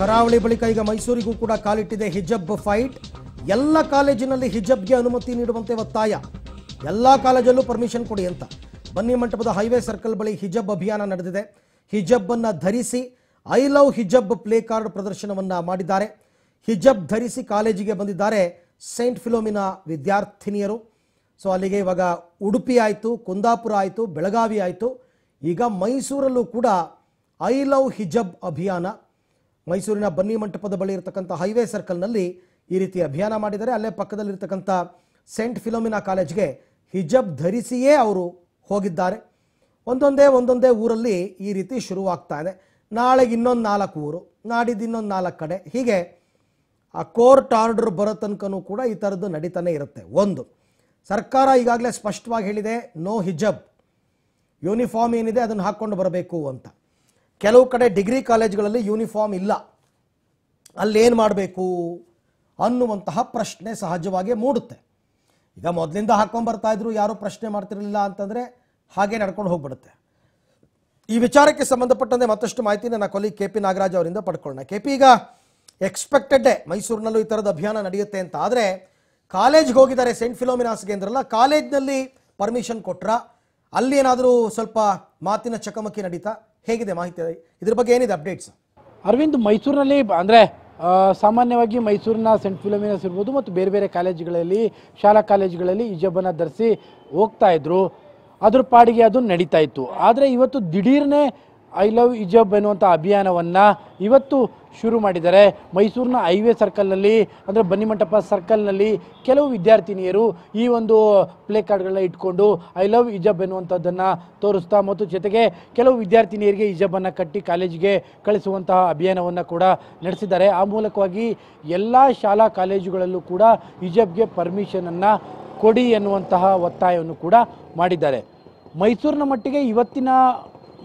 ಕರಾವಳಿ ಬಳಿಕ ಈಗ ಮೈಸೂರಿಗೂ ಕೂಡ ಕಾಲಿಟ್ಟಿದೆ ಹಿಜಬ್ ಫೈಟ್ ಎಲ್ಲ ಕಾಲೇಜಿನಲ್ಲಿ ಹಿಜಬ್ಗೆ ಅನುಮತಿ ನೀಡುವಂತೆ ಒತ್ತಾಯ ಎಲ್ಲ ಕಾಲೇಜಲ್ಲೂ ಪರ್ಮಿಷನ್ ಕೊಡಿ ಅಂತ ಬನ್ನಿ ಮಂಟಪದ ಹೈವೇ ಸರ್ಕಲ್ ಬಳಿ ಹಿಜಬ್ ಅಭಿಯಾನ ನಡೆದಿದೆ ಹಿಜಬ್ ಅನ್ನ ಧರಿಸಿ ಐ ಲವ್ ಹಿಜಬ್ ಪ್ಲೇ ಕಾರ್ಡ್ ಪ್ರದರ್ಶನವನ್ನ ಮಾಡಿದ್ದಾರೆ ಹಿಜಬ್ ಧರಿಸಿ ಕಾಲೇಜಿಗೆ ಬಂದಿದ್ದಾರೆ ಸೈಂಟ್ ಫಿಲೋಮಿನಾ ವಿದ್ಯಾರ್ಥಿನಿಯರು ಸೊ ಅಲ್ಲಿಗೆ ಇವಾಗ ಉಡುಪಿ ಆಯಿತು ಕುಂದಾಪುರ ಆಯಿತು ಬೆಳಗಾವಿ ಆಯಿತು ಈಗ ಮೈಸೂರಲ್ಲೂ ಕೂಡ ಐ ಲವ್ ಹಿಜಬ್ ಅಭಿಯಾನ ಮೈಸೂರಿನ ಬನ್ನಿ ಮಂಟಪದ ಬಳಿ ಇರತಕ್ಕಂಥ ಹೈವೇ ಸರ್ಕಲ್ನಲ್ಲಿ ಈ ರೀತಿ ಅಭಿಯಾನ ಮಾಡಿದರೆ ಅಲ್ಲೇ ಪಕ್ಕದಲ್ಲಿರ್ತಕ್ಕಂಥ ಸೆಂಟ್ ಫಿಲೋಮಿನಾ ಕಾಲೇಜ್ಗೆ ಹಿಜಬ್ ಧರಿಸಿಯೇ ಅವರು ಹೋಗಿದ್ದಾರೆ ಒಂದೊಂದೇ ಒಂದೊಂದೇ ಊರಲ್ಲಿ ಈ ರೀತಿ ಶುರುವಾಗ್ತಾ ಇದೆ ನಾಳೆಗೆ ಇನ್ನೊಂದು ನಾಲ್ಕು ಊರು ನಾಡಿದ್ದು ಇನ್ನೊಂದು ನಾಲ್ಕು ಕಡೆ ಹೀಗೆ ಆ ಕೋರ್ಟ್ ಆರ್ಡರ್ ಬರೋ ತನಕನೂ ಕೂಡ ಈ ಥರದ್ದು ನಡೀತಾನೆ ಇರುತ್ತೆ ಒಂದು ಸರ್ಕಾರ ಈಗಾಗಲೇ ಸ್ಪಷ್ಟವಾಗಿ ಹೇಳಿದೆ ನೋ ಹಿಜಬ್ ಯೂನಿಫಾರ್ಮ್ ಏನಿದೆ ಅದನ್ನು ಹಾಕ್ಕೊಂಡು ಬರಬೇಕು ಅಂತ ಕೆಲವು ಕಡೆ ಡಿಗ್ರಿ ಕಾಲೇಜ್ಗಳಲ್ಲಿ ಯೂನಿಫಾರ್ಮ್ ಇಲ್ಲ ಅಲ್ಲೇನು ಮಾಡಬೇಕು ಅನ್ನುವಂತಹ ಪ್ರಶ್ನೆ ಸಹಜವಾಗಿ ಮೂಡುತ್ತೆ ಈಗ ಮೊದಲಿಂದ ಇದ್ರು ಯಾರೂ ಪ್ರಶ್ನೆ ಮಾಡ್ತಿರಲಿಲ್ಲ ಅಂತಂದರೆ ಹಾಗೆ ನಡ್ಕೊಂಡು ಹೋಗ್ಬಿಡುತ್ತೆ ಈ ವಿಚಾರಕ್ಕೆ ಸಂಬಂಧಪಟ್ಟಂತೆ ಮತ್ತಷ್ಟು ಮಾಹಿತಿನ ನಾನು ಕೊಲಿ ಕೆ ಪಿ ನಾಗರಾಜ್ ಅವರಿಂದ ಪಡ್ಕೊಳ್ಳೋಣ ಕೆ ಪಿ ಈಗ ಎಕ್ಸ್ಪೆಕ್ಟೆಡ್ ಮೈಸೂರಿನಲ್ಲೂ ಈ ಥರದ ಅಭಿಯಾನ ನಡೆಯುತ್ತೆ ಅಂತ ಆದರೆ ಕಾಲೇಜ್ಗೆ ಹೋಗಿದ್ದಾರೆ ಸೆಂಟ್ ಫಿಲೋಮಿನಾಸ್ಗೆ ಅಂದ್ರಲ್ಲ ಕಾಲೇಜ್ನಲ್ಲಿ ಪರ್ಮಿಷನ್ ಕೊಟ್ರ ಅಲ್ಲಿ ಏನಾದರೂ ಸ್ವಲ್ಪ ಮಾತಿನ ಚಕಮಕಿ ನಡೀತಾ ಹೇಗಿದೆ ಮಾಹಿತಿ ಇದ್ರ ಬಗ್ಗೆ ಏನಿದೆ ಅಪ್ಡೇಟ್ಸ್ ಅರವಿಂದ್ ಮೈಸೂರಿನಲ್ಲಿ ಅಂದರೆ ಸಾಮಾನ್ಯವಾಗಿ ಮೈಸೂರಿನ ಸೆಂಟ್ ಫಿಲೋಮಿನಸ್ ಇರ್ಬೋದು ಮತ್ತು ಬೇರೆ ಬೇರೆ ಕಾಲೇಜುಗಳಲ್ಲಿ ಶಾಲಾ ಕಾಲೇಜುಗಳಲ್ಲಿ ಈಜಬ್ಬನ ಧರಿಸಿ ಹೋಗ್ತಾ ಇದ್ರು ಅದ್ರ ಪಾಡಿಗೆ ಅದು ನಡೀತಾ ಇತ್ತು ಆದರೆ ಇವತ್ತು ದಿಢೀರ್ನೇ ಐ ಲವ್ ಇಜಬ್ ಎನ್ನುವಂಥ ಅಭಿಯಾನವನ್ನು ಇವತ್ತು ಶುರು ಮಾಡಿದ್ದಾರೆ ಮೈಸೂರಿನ ಹೈವೇ ಸರ್ಕಲ್ನಲ್ಲಿ ಅಂದರೆ ಬನ್ನಿಮಂಟಪ ಸರ್ಕಲ್ನಲ್ಲಿ ಕೆಲವು ವಿದ್ಯಾರ್ಥಿನಿಯರು ಈ ಒಂದು ಪ್ಲೇ ಕಾರ್ಡ್ಗಳನ್ನ ಇಟ್ಕೊಂಡು ಐ ಲವ್ ಇಜಬ್ ಎನ್ನುವಂಥದ್ದನ್ನು ತೋರಿಸ್ತಾ ಮತ್ತು ಜೊತೆಗೆ ಕೆಲವು ವಿದ್ಯಾರ್ಥಿನಿಯರಿಗೆ ಇಜಬನ್ನು ಕಟ್ಟಿ ಕಾಲೇಜಿಗೆ ಕಳಿಸುವಂತಹ ಅಭಿಯಾನವನ್ನು ಕೂಡ ನಡೆಸಿದ್ದಾರೆ ಆ ಮೂಲಕವಾಗಿ ಎಲ್ಲ ಶಾಲಾ ಕಾಲೇಜುಗಳಲ್ಲೂ ಕೂಡ ಇಜಬ್ಗೆ ಪರ್ಮಿಷನನ್ನು ಕೊಡಿ ಎನ್ನುವಂತಹ ಒತ್ತಾಯವನ್ನು ಕೂಡ ಮಾಡಿದ್ದಾರೆ ಮೈಸೂರಿನ ಮಟ್ಟಿಗೆ ಇವತ್ತಿನ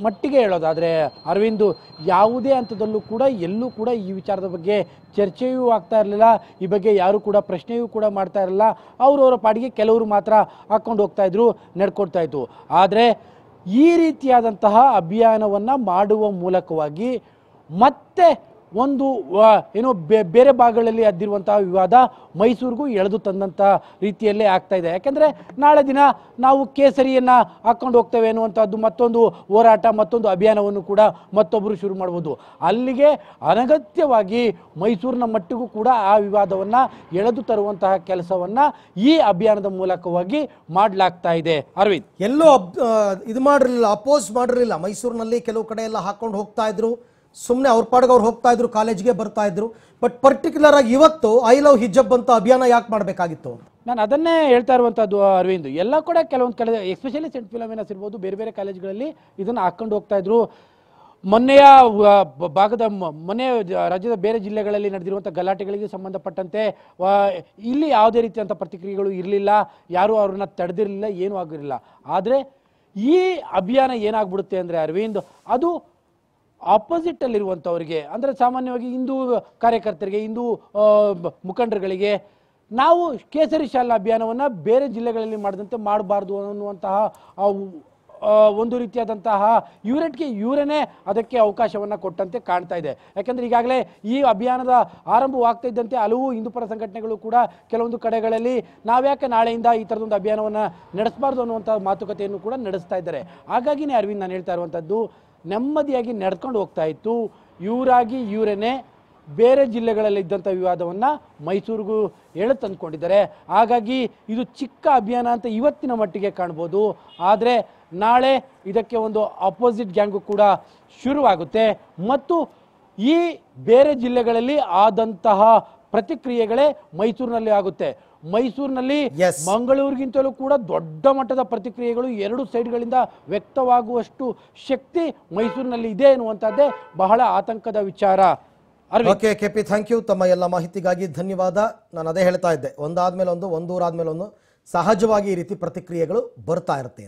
ಮಟ್ಟಿಗೆ ಹೇಳೋದಾದರೆ ಅರವಿಂದ್ ಯಾವುದೇ ಹಂತದಲ್ಲೂ ಕೂಡ ಎಲ್ಲೂ ಕೂಡ ಈ ವಿಚಾರದ ಬಗ್ಗೆ ಚರ್ಚೆಯೂ ಆಗ್ತಾ ಇರಲಿಲ್ಲ ಈ ಬಗ್ಗೆ ಯಾರೂ ಕೂಡ ಪ್ರಶ್ನೆಯೂ ಕೂಡ ಮಾಡ್ತಾ ಇರಲಿಲ್ಲ ಅವರವರ ಪಾಡಿಗೆ ಕೆಲವರು ಮಾತ್ರ ಹಾಕ್ಕೊಂಡು ಹೋಗ್ತಾ ಇದ್ರು ನಡ್ಕೊಡ್ತಾ ಇತ್ತು ಆದರೆ ಈ ರೀತಿಯಾದಂತಹ ಅಭಿಯಾನವನ್ನು ಮಾಡುವ ಮೂಲಕವಾಗಿ ಮತ್ತೆ ಒಂದು ಏನೋ ಬೇರೆ ಭಾಗಗಳಲ್ಲಿ ಅದ್ದಿರುವಂತಹ ವಿವಾದ ಮೈಸೂರಿಗೂ ಎಳೆದು ತಂದಂತ ರೀತಿಯಲ್ಲೇ ಆಗ್ತಾ ಇದೆ ಯಾಕೆಂದ್ರೆ ನಾಳೆ ದಿನ ನಾವು ಕೇಸರಿಯನ್ನು ಹಾಕೊಂಡು ಹೋಗ್ತೇವೆ ಅನ್ನುವಂಥದ್ದು ಮತ್ತೊಂದು ಹೋರಾಟ ಮತ್ತೊಂದು ಅಭಿಯಾನವನ್ನು ಕೂಡ ಮತ್ತೊಬ್ಬರು ಶುರು ಮಾಡ್ಬೋದು ಅಲ್ಲಿಗೆ ಅನಗತ್ಯವಾಗಿ ಮೈಸೂರಿನ ಮಟ್ಟಿಗೂ ಕೂಡ ಆ ವಿವಾದವನ್ನು ಎಳೆದು ತರುವಂತಹ ಕೆಲಸವನ್ನು ಈ ಅಭಿಯಾನದ ಮೂಲಕವಾಗಿ ಮಾಡಲಾಗ್ತಾ ಇದೆ ಅರವಿಂದ್ ಎಲ್ಲೋ ಇದು ಮಾಡಿರಲಿಲ್ಲ ಅಪೋಸ್ ಮಾಡಿರಲಿಲ್ಲ ಮೈಸೂರಿನಲ್ಲಿ ಕೆಲವು ಕಡೆ ಎಲ್ಲ ಹಾಕೊಂಡು ಹೋಗ್ತಾ ಇದ್ರು ಸುಮ್ಮನೆ ಅವ್ರ ಪಾಡಿಗೆ ಅವ್ರು ಹೋಗ್ತಾ ಇದ್ರು ಕಾಲೇಜ್ಗೆ ಬರ್ತಾ ಇದ್ರು ಬಟ್ ಪರ್ಟಿಕ್ಯುಲರ್ ಆಗಿ ಇವತ್ತು ಐ ಲವ್ ಹಿಜಬ್ ಅಂತ ಅಭಿಯಾನ ಯಾಕೆ ಮಾಡಬೇಕಾಗಿತ್ತು ನಾನು ಅದನ್ನೇ ಹೇಳ್ತಾ ಇರುವಂಥದ್ದು ಅರವಿಂದ್ ಎಲ್ಲ ಕೂಡ ಕೆಲವೊಂದು ಕಡೆ ಎಸ್ಪೆಷಲಿ ಸೆಂಟ್ ಫಿಲೋಮಿನಾಸ್ ಇರ್ಬೋದು ಬೇರೆ ಬೇರೆ ಕಾಲೇಜ್ಗಳಲ್ಲಿ ಇದನ್ನು ಹಾಕ್ಕೊಂಡು ಹೋಗ್ತಾ ಇದ್ರು ಮೊನ್ನೆಯ ಭಾಗದ ಮೊನ್ನೆ ರಾಜ್ಯದ ಬೇರೆ ಜಿಲ್ಲೆಗಳಲ್ಲಿ ನಡೆದಿರುವಂಥ ಗಲಾಟೆಗಳಿಗೆ ಸಂಬಂಧಪಟ್ಟಂತೆ ಇಲ್ಲಿ ಯಾವುದೇ ರೀತಿಯಂಥ ಪ್ರತಿಕ್ರಿಯೆಗಳು ಇರಲಿಲ್ಲ ಯಾರೂ ಅವ್ರನ್ನ ತಡೆದಿರಲಿಲ್ಲ ಏನೂ ಆಗಿರಲಿಲ್ಲ ಆದರೆ ಈ ಅಭಿಯಾನ ಏನಾಗ್ಬಿಡುತ್ತೆ ಅಂದರೆ ಅರವಿಂದ್ ಅದು ಆಪೋಸಿಟ್ ಅಲ್ಲಿರುವಂಥವ್ರಿಗೆ ಅಂದರೆ ಸಾಮಾನ್ಯವಾಗಿ ಹಿಂದೂ ಕಾರ್ಯಕರ್ತರಿಗೆ ಹಿಂದೂ ಮುಖಂಡರುಗಳಿಗೆ ನಾವು ಕೇಸರಿ ಶಾಲಾ ಅಭಿಯಾನವನ್ನು ಬೇರೆ ಜಿಲ್ಲೆಗಳಲ್ಲಿ ಮಾಡಿದಂತೆ ಮಾಡಬಾರ್ದು ಅನ್ನುವಂತಹ ಒಂದು ರೀತಿಯಾದಂತಹ ಯುರೇಟ್ಗೆ ಇವರೇ ಅದಕ್ಕೆ ಅವಕಾಶವನ್ನು ಕೊಟ್ಟಂತೆ ಕಾಣ್ತಾ ಇದೆ ಯಾಕೆಂದರೆ ಈಗಾಗಲೇ ಈ ಅಭಿಯಾನದ ಆರಂಭವಾಗ್ತಾ ಇದ್ದಂತೆ ಹಲವು ಹಿಂದೂಪರ ಸಂಘಟನೆಗಳು ಕೂಡ ಕೆಲವೊಂದು ಕಡೆಗಳಲ್ಲಿ ನಾವ್ಯಾಕೆ ನಾಳೆಯಿಂದ ಈ ಥರದೊಂದು ಅಭಿಯಾನವನ್ನು ನಡೆಸಬಾರ್ದು ಅನ್ನುವಂಥ ಮಾತುಕತೆಯನ್ನು ಕೂಡ ನಡೆಸ್ತಾ ಇದ್ದಾರೆ ಹಾಗಾಗಿನೇ ಅರವಿಂದ್ ನಾನು ಹೇಳ್ತಾ ಇರುವಂಥದ್ದು ನೆಮ್ಮದಿಯಾಗಿ ನಡ್ಕೊಂಡು ಹೋಗ್ತಾ ಇತ್ತು ಇವರಾಗಿ ಇವರೇ ಬೇರೆ ಜಿಲ್ಲೆಗಳಲ್ಲಿ ಇದ್ದಂಥ ವಿವಾದವನ್ನು ಮೈಸೂರಿಗೂ ಹೇಳಿ ತಂದುಕೊಂಡಿದ್ದಾರೆ ಹಾಗಾಗಿ ಇದು ಚಿಕ್ಕ ಅಭಿಯಾನ ಅಂತ ಇವತ್ತಿನ ಮಟ್ಟಿಗೆ ಕಾಣ್ಬೋದು ಆದರೆ ನಾಳೆ ಇದಕ್ಕೆ ಒಂದು ಅಪೋಸಿಟ್ ಗ್ಯಾಂಗು ಕೂಡ ಶುರುವಾಗುತ್ತೆ ಮತ್ತು ಈ ಬೇರೆ ಜಿಲ್ಲೆಗಳಲ್ಲಿ ಆದಂತಹ ಪ್ರತಿಕ್ರಿಯೆಗಳೇ ಮೈಸೂರಿನಲ್ಲಿ ಆಗುತ್ತೆ ಮೈಸೂರಿನಲ್ಲಿ ಮಂಗಳೂರಿಗಿಂತಲೂ ಕೂಡ ದೊಡ್ಡ ಮಟ್ಟದ ಪ್ರತಿಕ್ರಿಯೆಗಳು ಎರಡು ಸೈಡ್ಗಳಿಂದ ವ್ಯಕ್ತವಾಗುವಷ್ಟು ಶಕ್ತಿ ಮೈಸೂರಿನಲ್ಲಿ ಇದೆ ಎನ್ನುವಂಥದ್ದೇ ಬಹಳ ಆತಂಕದ ವಿಚಾರ okay K P thank you ತಮ್ಮ ಎಲ್ಲ ಮಾಹಿತಿಗಾಗಿ ಧನ್ಯವಾದ ನಾನು ಅದೇ ಹೇಳ್ತಾ ಇದ್ದೆ ಒಂದಾದ್ಮೇಲೆ ಒಂದು ಒಂದೂರಾದ್ಮೇಲೆ ಒಂದು ಸಹಜವಾಗಿ ಈ ರೀತಿ ಪ್ರತಿಕ್ರಿಯೆಗಳು ಬರ್ತಾ ಇರುತ್ತೆ